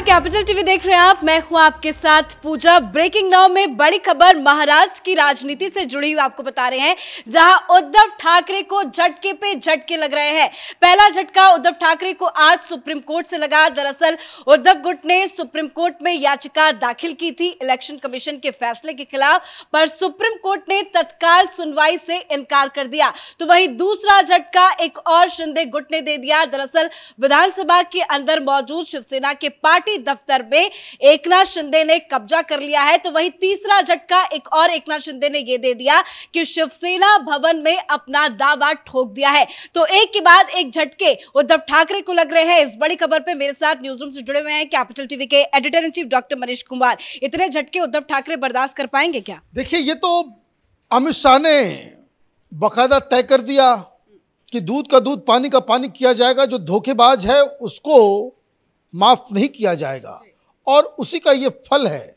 नमस्कार capital TV देख रहे हैं आप मैं हूं आपके साथ पूजा ब्रेकिंग नाउ में बड़ी खबर महाराष्ट्र की राजनीति से जुड़ी हुई आपको बता रहे हैं जहां उद्धव ठाकरे को झटके पे झटके लग रहे हैं पहला झटका उद्धव ठाकरे को आज सुप्रीम कोर्ट से लगा दरअसल उद्धव गुट ने सुप्रीम कोर्ट में याचिका दाखिल की थी इलेक्शन कमीशन के फैसले के खिलाफ पर सुप्रीम कोर्ट ने तत्काल सुनवाई से इनकार कर दिया तो वही दूसरा झटका एक और शिंदे गुट ने दे दिया दरअसल विधानसभा के अंदर मौजूद शिवसेना के पार्टी पार्टी दफ्तर में एकनाथ शिंदे ने कब्जा कर लिया है तो वही तीसरा झटका एक और एकनाथ शिंदे ने यह दे दिया कि शिवसेना भवन में अपना दावा ठोक दिया है तो एक के बाद एक झटके उद्धव ठाकरे को लग रहे हैं इस बड़ी खबर पर मेरे साथ न्यूज रूम से जुड़े हुए हैं कैपिटल टीवी के editor in chief doctor Manish Kumar इतने झटके उद्धव ठाकरे बर्दाश्त कर पाएंगे क्या देखिए ये तो अमित शाह ने बकायदा तय कर दिया कि दूध का दूध पानी का पानी किया जाएगा जो धोखेबाज है उसको माफ नहीं किया जाएगा और उसी का ये फल है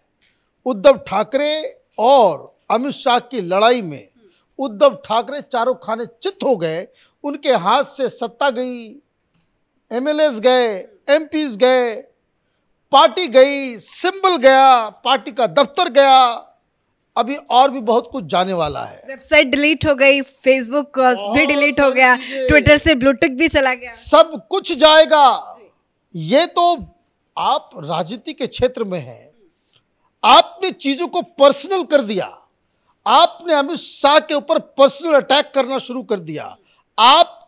उद्धव ठाकरे और अमित शाह की लड़ाई में उद्धव ठाकरे चारों खाने चित हो गए उनके हाथ से सत्ता गई एम गए एम गए पार्टी गई सिंबल गया पार्टी का दफ्तर गया अभी और भी बहुत कुछ जाने वाला है वेबसाइट डिलीट हो गई फेसबुक भी डिलीट हो गया ट्विटर से ब्लूटूथ भी चला गया सब कुछ जाएगा ये तो आप राजनीति के क्षेत्र में हैं आपने चीज़ों को पर्सनल कर दिया आपने अमित शाह के ऊपर पर्सनल अटैक करना शुरू कर दिया आप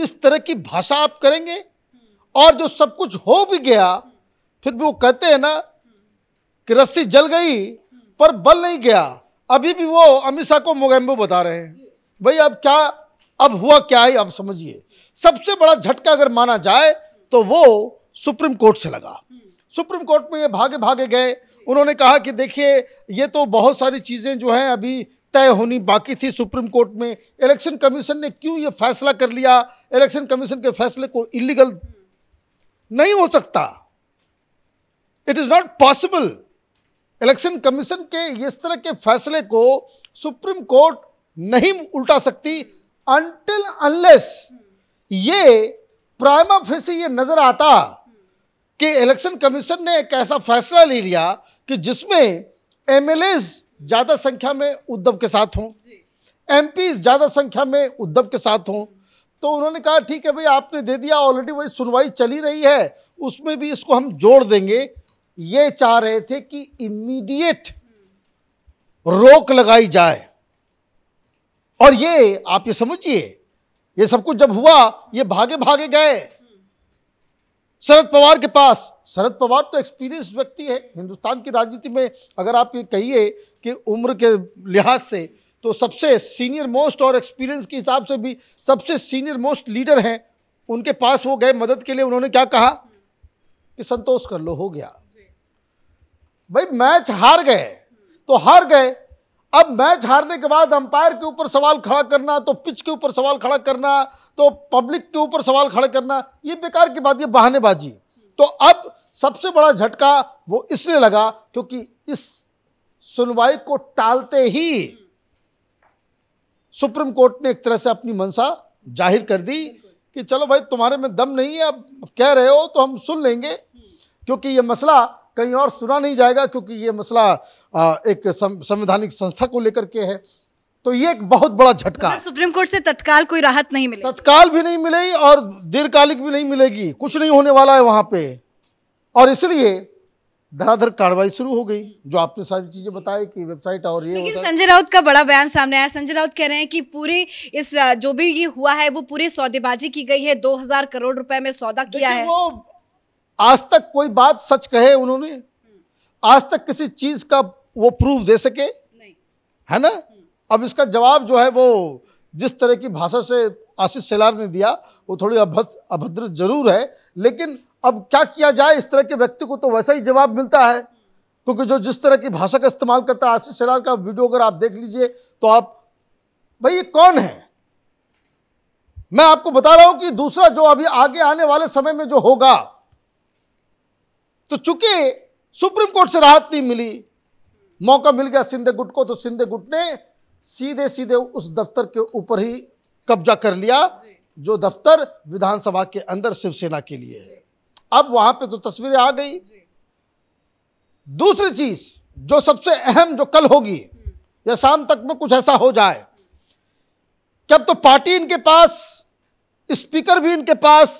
इस तरह की भाषा आप करेंगे और जो सब कुछ हो भी गया फिर भी वो कहते हैं ना कि रस्सी जल गई पर बल नहीं गया अभी भी वो अमित शाह को मोगैम्बो बता रहे हैं भाई अब क्या अब हुआ क्या है अब समझिए सबसे बड़ा झटका अगर माना जाए तो वो सुप्रीम कोर्ट से लगा सुप्रीम कोर्ट में ये भागे भागे गए उन्होंने कहा कि देखिए ये तो बहुत सारी चीज़ें जो हैं अभी तय होनी बाकी थी सुप्रीम कोर्ट में इलेक्शन कमीशन ने क्यों ये फैसला कर लिया इलेक्शन कमीशन के फैसले को इलीगल नहीं हो सकता it is not possible election commission के इस तरह के फैसले को सुप्रीम कोर्ट नहीं उल्टा सकती अनटिल अनलेस ये प्राइमा फेस ये नज़र आता कि इलेक्शन कमीशन ने एक ऐसा फैसला ले लिया कि जिसमें एम ज़्यादा संख्या में उद्धव के साथ हों एम ज़्यादा संख्या में उद्धव के साथ हों तो उन्होंने कहा ठीक है भाई आपने दे दिया ऑलरेडी वही सुनवाई चली रही है उसमें भी इसको हम जोड़ देंगे ये चाह रहे थे कि इमीडिएट रोक लगाई जाए और ये आप ये समझिए ये सब कुछ जब हुआ ये भागे भागे गए शरद पवार के पास शरद पवार तो एक्सपीरियंस व्यक्ति है हिंदुस्तान की राजनीति में अगर आप ये कहिए कि उम्र के लिहाज से तो सबसे सीनियर मोस्ट और एक्सपीरियंस के हिसाब से भी सबसे सीनियर मोस्ट लीडर हैं उनके पास वो गए मदद के लिए उन्होंने क्या कहा कि संतोष कर लो हो गया भाई मैच हार गए तो हार गए अब मैच हारने के बाद अंपायर के ऊपर सवाल खड़ा करना तो पिच के ऊपर सवाल खड़ा करना तो पब्लिक के ऊपर सवाल खड़ा करना ये बेकार की बात ये बहानेबाजी तो अब सबसे बड़ा झटका वो इसलिए लगा क्योंकि इस सुनवाई को टालते ही सुप्रीम कोर्ट ने एक तरह से अपनी मंशा जाहिर कर दी कि चलो भाई तुम्हारे में दम नहीं है अब कह रहे हो तो हम सुन लेंगे क्योंकि ये मसला कहीं और सुना नहीं जाएगा क्योंकि ये मसला एक संवैधानिक संस्था को लेकर के है तो ये एक बहुत बड़ा झटका मतलब सुप्रीम कोर्ट से तत्काल कोई राहत नहीं मिली तत्काल भी नहीं मिलेगी और दीर्घकालिक भी नहीं मिलेगी कुछ नहीं होने वाला है वहां पे और इसलिए धराधर कार्रवाई शुरू हो गई जो आपने सारी चीजें बताई कि वेबसाइट और ये लेकिन संजय राउत का बड़ा बयान सामने आया संजय राउत कह रहे हैं कि पूरी इस जो भी ये हुआ है वो पूरी सौदेबाजी की गई है हजार करोड़ रुपए में सौदा किया है वो आज तक कोई बात सच कहे उन्होंने आज तक किसी चीज का वो प्रूफ दे सके नहीं है ना अब इसका जवाब जो है वो जिस तरह की भाषा से आशीष सेलार ने दिया वो थोड़ी अभद्र अभद्र जरूर है लेकिन अब क्या किया जाए इस तरह के व्यक्ति को तो वैसा ही जवाब मिलता है क्योंकि जो जिस तरह की भाषा का इस्तेमाल करता है आशीष सेलार का वीडियो अगर आप देख लीजिए तो आप भाई ये कौन है मैं आपको बता रहा हूं कि दूसरा जो अभी आगे आने वाले समय में जो होगा तो चूंकि सुप्रीम कोर्ट से राहत नहीं मिली मौका मिल गया सिंधे गुट को तो सिंधे गुट ने सीधे सीधे उस दफ्तर के ऊपर ही कब्जा कर लिया जो दफ्तर विधानसभा के अंदर शिवसेना के लिए है अब वहां पे तो तस्वीरें आ गई दूसरी चीज जो सबसे अहम जो कल होगी हम्म। या शाम तक में कुछ ऐसा हो जाए कि अब तो पार्टी इनके पास स्पीकर भी इनके पास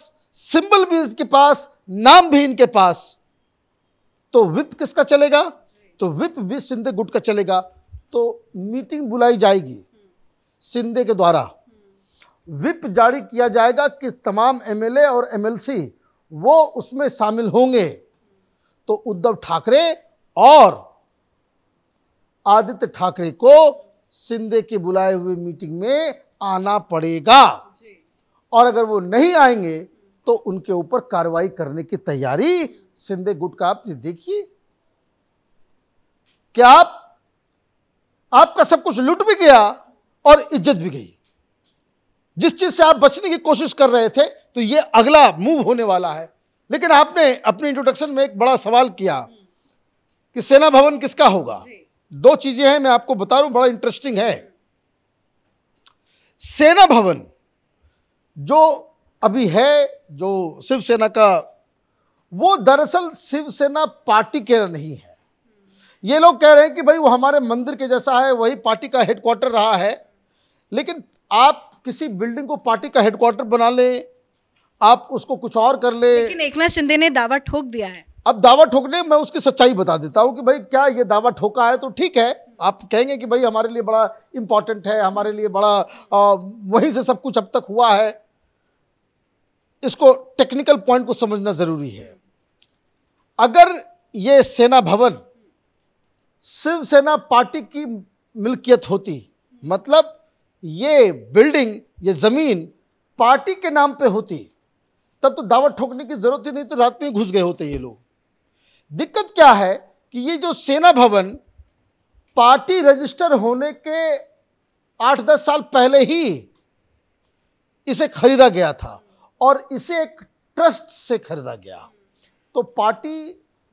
सिंबल भी इनके पास नाम भी इनके पास तो विप किसका चलेगा तो विप भी सिंधे गुट का चलेगा तो मीटिंग बुलाई जाएगी सिंधे के द्वारा विप जारी किया जाएगा कि तमाम एमएलए और एमएलसी वो उसमें शामिल होंगे तो उद्धव ठाकरे और आदित्य ठाकरे को सिंधे के बुलाए हुए मीटिंग में आना पड़ेगा और अगर वो नहीं आएंगे तो उनके ऊपर कार्रवाई करने की तैयारी सिंधे गुट का आप देखिए क्या आप आपका सब कुछ लुट भी गया और इज्जत भी गई जिस चीज से आप बचने की कोशिश कर रहे थे तो ये अगला मूव होने वाला है लेकिन आपने अपने इंट्रोडक्शन में एक बड़ा सवाल किया कि सेना भवन किसका होगा दो चीजें हैं मैं आपको बता रहा हूं बड़ा इंटरेस्टिंग है सेना भवन जो अभी है जो शिवसेना का वो दरअसल शिवसेना पार्टी के नहीं है ये लोग कह रहे हैं कि भाई वो हमारे मंदिर के जैसा है वही पार्टी का हेडक्वार्टर रहा है लेकिन आप किसी बिल्डिंग को पार्टी का हेडक्वार्टर बना ले आप उसको कुछ और कर ले। लेकिन एकनाथ शिंदे ने दावा ठोक दिया है अब दावा ठोकने मैं उसकी सच्चाई बता देता हूँ कि भाई क्या ये दावा ठोका है तो ठीक है आप कहेंगे कि भाई हमारे लिए बड़ा इंपॉर्टेंट है हमारे लिए बड़ा आ, वहीं से सब कुछ अब तक हुआ है इसको टेक्निकल पॉइंट को समझना ज़रूरी है अगर ये सेना भवन शिवसेना पार्टी की मिल्कियत होती मतलब ये बिल्डिंग ये ज़मीन पार्टी के नाम पे होती तब तो दावत ठोकने की ज़रूरत ही नहीं तो रात में घुस गए होते ये लोग दिक्कत क्या है कि ये जो सेना भवन पार्टी रजिस्टर होने के आठ दस साल पहले ही इसे खरीदा गया था और इसे एक ट्रस्ट से खरीदा गया तो पार्टी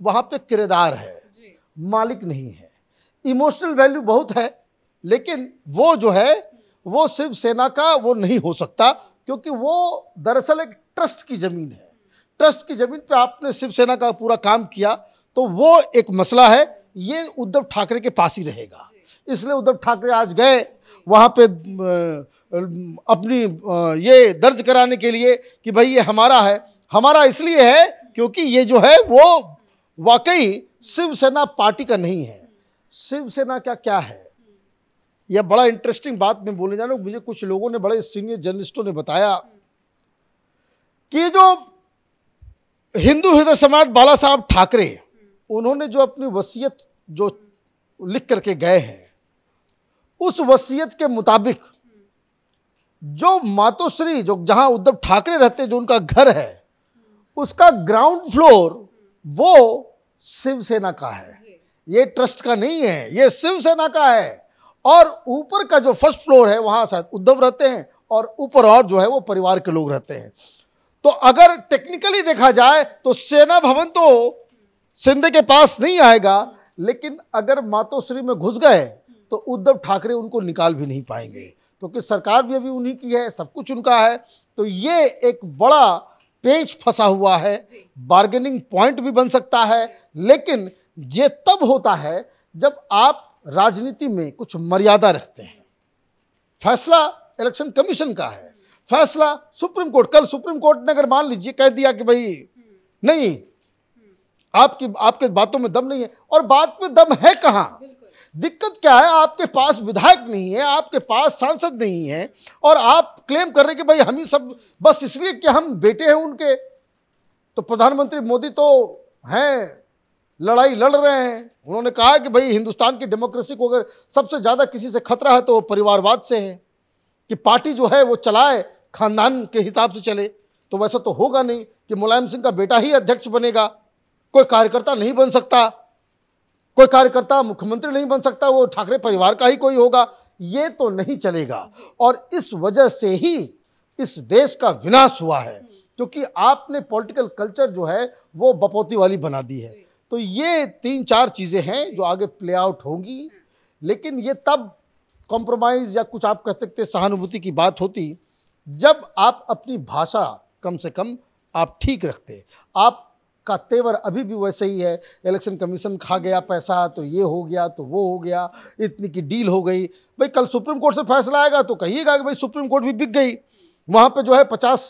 वहाँ पे किरदार है मालिक नहीं है इमोशनल वैल्यू बहुत है लेकिन वो जो है वो सिर्फ सेना का वो नहीं हो सकता क्योंकि वो दरअसल एक ट्रस्ट की ज़मीन है ट्रस्ट की ज़मीन पे आपने शिवसेना का पूरा काम किया तो वो एक मसला है ये उद्धव ठाकरे के पास ही रहेगा इसलिए उद्धव ठाकरे आज गए वहाँ पे अपनी ये दर्ज कराने के लिए कि भाई ये हमारा है हमारा इसलिए है क्योंकि ये जो है वो वाकई शिवसेना पार्टी का नहीं है शिवसेना का क्या है यह बड़ा इंटरेस्टिंग बात मैं बोलने जा रहा हूं मुझे कुछ लोगों ने बड़े सीनियर जर्नलिस्टों ने बताया कि जो हिंदू हृदय समाज बाला साहब ठाकरे उन्होंने जो अपनी वसीयत जो लिख करके गए हैं उस वसीयत के मुताबिक जो मातोश्री जो जहां उद्धव ठाकरे रहते जो उनका घर है उसका ग्राउंड फ्लोर वो शिवसेना का है ये ट्रस्ट का नहीं है ये शिवसेना का है और ऊपर का जो फर्स्ट फ्लोर है वहां शायद उद्धव रहते हैं और ऊपर और जो है वो परिवार के लोग रहते हैं तो अगर टेक्निकली देखा जाए तो सेना भवन तो सिंधे के पास नहीं आएगा लेकिन अगर मातोश्री में घुस गए तो उद्धव ठाकरे उनको निकाल भी नहीं पाएंगे क्योंकि तो सरकार भी अभी उन्हीं की है सब कुछ उनका है तो ये एक बड़ा पेच फंसा हुआ है बार्गेनिंग पॉइंट भी बन सकता है लेकिन ये तब होता है जब आप राजनीति में कुछ मर्यादा रखते हैं फैसला इलेक्शन कमीशन का है फैसला सुप्रीम कोर्ट कल सुप्रीम कोर्ट ने अगर मान लीजिए कह दिया कि भाई नहीं आपकी आपके बातों में दम नहीं है और बात में दम है कहाँ दिक्कत क्या है आपके पास विधायक नहीं है आपके पास सांसद नहीं है और आप क्लेम कर रहे कि भाई हम ही सब बस इसलिए कि हम बेटे हैं उनके तो प्रधानमंत्री मोदी तो हैं लड़ाई लड़ रहे हैं उन्होंने कहा कि भाई हिंदुस्तान की डेमोक्रेसी को अगर सबसे ज़्यादा किसी से खतरा है तो परिवारवाद से है कि पार्टी जो है वो चलाए खानदान के हिसाब से चले तो वैसा तो होगा नहीं कि मुलायम सिंह का बेटा ही अध्यक्ष बनेगा कोई कार्यकर्ता नहीं बन सकता कोई कार्यकर्ता मुख्यमंत्री नहीं बन सकता वो ठाकरे परिवार का ही कोई होगा ये तो नहीं चलेगा और इस वजह से ही इस देश का विनाश हुआ है क्योंकि आपने पॉलिटिकल कल्चर जो है वो बपौती वाली बना दी है तो ये तीन चार चीज़ें हैं जो आगे प्ले आउट होंगी लेकिन ये तब कॉम्प्रोमाइज़ या कुछ आप कह सकते सहानुभूति की बात होती जब आप अपनी भाषा कम से कम आप ठीक रखते आप का तेवर अभी भी वैसे ही है इलेक्शन कमीशन खा गया पैसा तो ये हो गया तो वो हो गया इतनी की डील हो गई भाई कल सुप्रीम कोर्ट से फैसला आएगा तो कहिएगा कि भाई सुप्रीम कोर्ट भी बिक गई वहाँ पे जो है पचास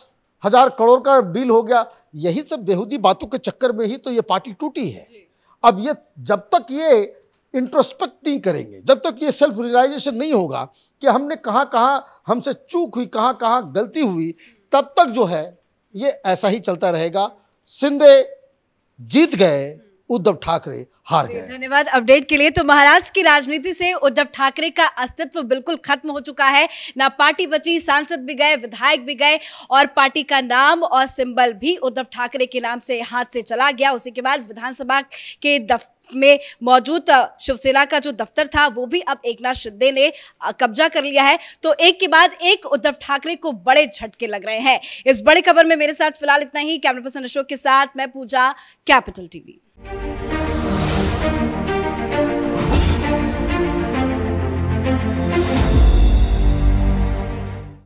हज़ार करोड़ का डील हो गया यही सब बेहूदी बातों के चक्कर में ही तो ये पार्टी टूटी है अब ये जब तक ये इंट्रोस्पेक्ट नहीं करेंगे जब तक ये सेल्फ रियलाइजेशन नहीं होगा कि हमने कहाँ कहाँ हमसे चूक हुई कहाँ कहाँ गलती हुई तब तक जो है ये ऐसा ही चलता रहेगा सिंधे जीत गए उद्धव ठाकरे हार गए धन्यवाद अपडेट के लिए तो महाराष्ट्र की राजनीति से उद्धव ठाकरे का अस्तित्व बिल्कुल खत्म हो चुका है ना पार्टी बची सांसद भी गए विधायक भी गए और पार्टी का नाम और सिंबल भी उद्धव ठाकरे के नाम से हाथ से चला गया उसी के बाद विधानसभा के दफ्तर में मौजूद शिवसेना का जो दफ्तर था वो भी अब एक नाथ शिंदे ने कब्जा कर लिया है तो एक के बाद एक उद्धव ठाकरे को बड़े झटके लग रहे हैं इस बड़ी खबर में मेरे साथ फिलहाल इतना ही कैमरा पर्सन अशोक के साथ मैं पूजा कैपिटल टीवी